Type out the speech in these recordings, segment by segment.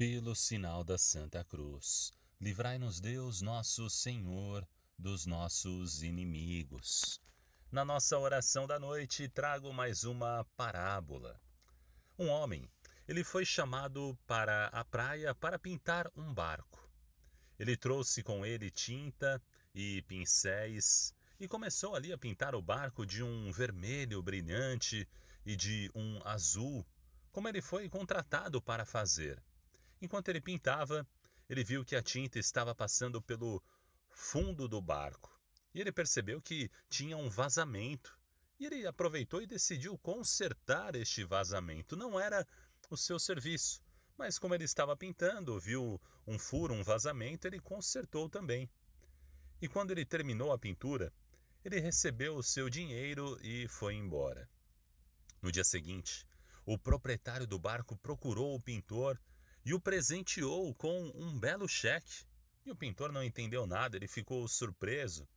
Pelo sinal da Santa Cruz, livrai-nos Deus, nosso Senhor, dos nossos inimigos. Na nossa oração da noite, trago mais uma parábola. Um homem, ele foi chamado para a praia para pintar um barco. Ele trouxe com ele tinta e pincéis e começou ali a pintar o barco de um vermelho brilhante e de um azul, como ele foi contratado para fazer. Enquanto ele pintava, ele viu que a tinta estava passando pelo fundo do barco. E ele percebeu que tinha um vazamento. E ele aproveitou e decidiu consertar este vazamento. Não era o seu serviço, mas como ele estava pintando, viu um furo, um vazamento, ele consertou também. E quando ele terminou a pintura, ele recebeu o seu dinheiro e foi embora. No dia seguinte, o proprietário do barco procurou o pintor e o presenteou com um belo cheque. E o pintor não entendeu nada, ele ficou surpreso.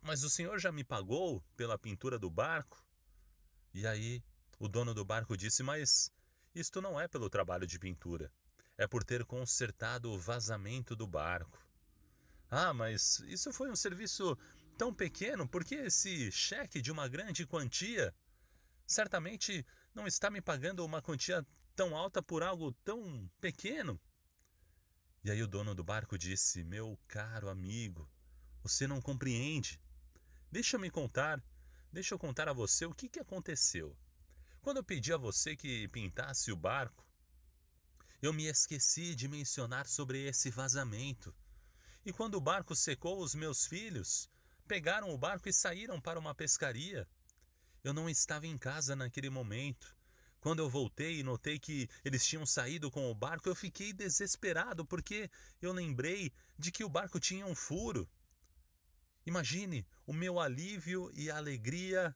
Mas o senhor já me pagou pela pintura do barco? E aí o dono do barco disse: Mas isto não é pelo trabalho de pintura, é por ter consertado o vazamento do barco. Ah, mas isso foi um serviço tão pequeno, por que esse cheque de uma grande quantia? Certamente não está me pagando uma quantia tão alta por algo tão pequeno? E aí o dono do barco disse: Meu caro amigo, você não compreende. Deixa-me eu contar, deixa eu contar a você o que, que aconteceu. Quando eu pedi a você que pintasse o barco, eu me esqueci de mencionar sobre esse vazamento. E quando o barco secou, os meus filhos pegaram o barco e saíram para uma pescaria. Eu não estava em casa naquele momento quando eu voltei e notei que eles tinham saído com o barco, eu fiquei desesperado porque eu lembrei de que o barco tinha um furo. Imagine o meu alívio e alegria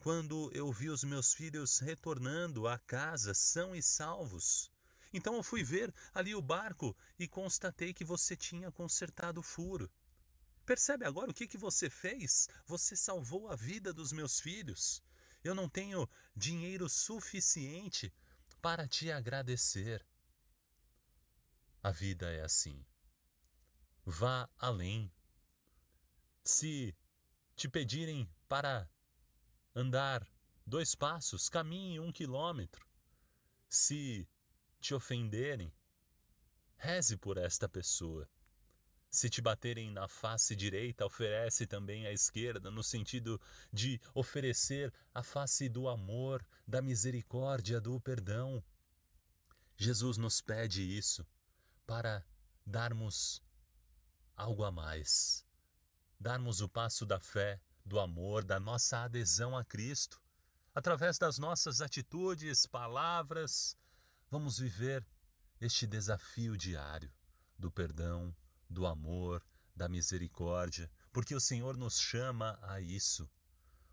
quando eu vi os meus filhos retornando à casa são e salvos. Então eu fui ver ali o barco e constatei que você tinha consertado o furo. Percebe agora o que, que você fez? Você salvou a vida dos meus filhos. Eu não tenho dinheiro suficiente para te agradecer. A vida é assim. Vá além. Se te pedirem para andar dois passos, caminhe um quilômetro. Se te ofenderem, reze por esta pessoa. Se te baterem na face direita, oferece também à esquerda, no sentido de oferecer a face do amor, da misericórdia, do perdão. Jesus nos pede isso para darmos algo a mais, darmos o passo da fé, do amor, da nossa adesão a Cristo. Através das nossas atitudes, palavras, vamos viver este desafio diário do perdão, do amor, da misericórdia, porque o Senhor nos chama a isso,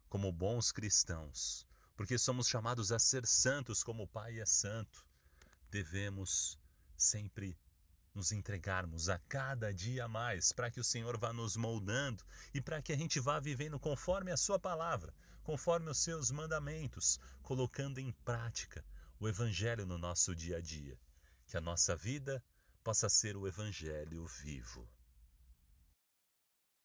como bons cristãos, porque somos chamados a ser santos como o Pai é santo. Devemos sempre nos entregarmos a cada dia mais para que o Senhor vá nos moldando e para que a gente vá vivendo conforme a Sua palavra, conforme os seus mandamentos, colocando em prática o Evangelho no nosso dia a dia. Que a nossa vida possa ser o Evangelho vivo.